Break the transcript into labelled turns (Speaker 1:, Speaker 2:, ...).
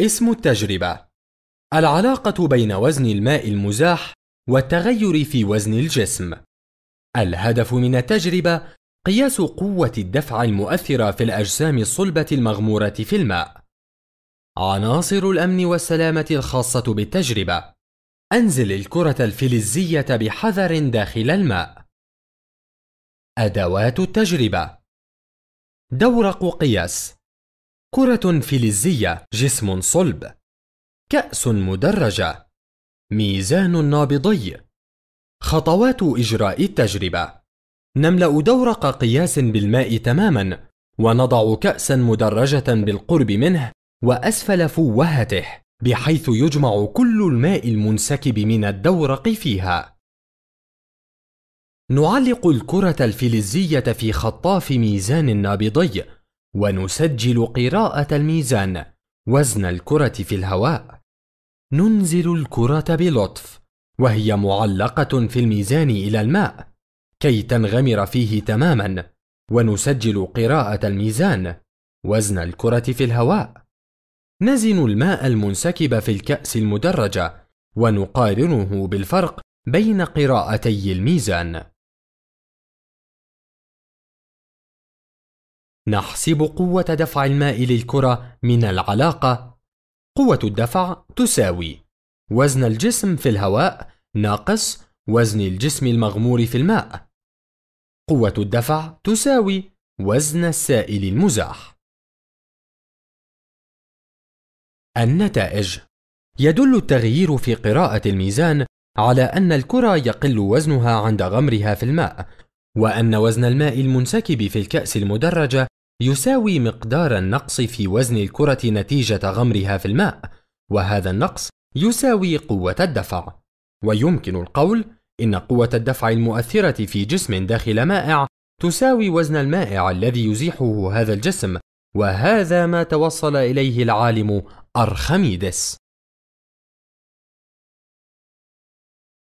Speaker 1: اسم التجربة العلاقة بين وزن الماء المزاح والتغير في وزن الجسم الهدف من التجربة قياس قوة الدفع المؤثرة في الأجسام الصلبة المغمورة في الماء عناصر الأمن والسلامة الخاصة بالتجربة أنزل الكرة الفلزية بحذر داخل الماء أدوات التجربة دورق قياس كرة فلزية جسم صلب كأس مدرجة ميزان نابضي خطوات إجراء التجربة نملأ دورق قياس بالماء تماما ونضع كأسا مدرجة بالقرب منه وأسفل فوهته بحيث يجمع كل الماء المنسكب من الدورق فيها نعلق الكرة الفلزية في خطاف ميزان نابضي ونسجل قراءة الميزان وزن الكرة في الهواء ننزل الكرة بلطف وهي معلقة في الميزان إلى الماء كي تنغمر فيه تماما ونسجل قراءة الميزان وزن الكرة في الهواء نزن الماء المنسكب في الكأس المدرجة ونقارنه بالفرق بين قراءتي الميزان نحسب قوة دفع الماء للكرة من العلاقة قوة الدفع تساوي وزن الجسم في الهواء ناقص وزن الجسم المغمور في الماء قوة الدفع تساوي وزن السائل المزاح النتائج يدل التغيير في قراءة الميزان على أن الكرة يقل وزنها عند غمرها في الماء وأن وزن الماء المنسكب في الكأس المدرجة يساوي مقدار النقص في وزن الكرة نتيجة غمرها في الماء، وهذا النقص يساوي قوة الدفع، ويمكن القول إن قوة الدفع المؤثرة في جسم داخل مائع تساوي وزن المائع الذي يزيحه هذا الجسم، وهذا ما توصل إليه العالم أرخميدس.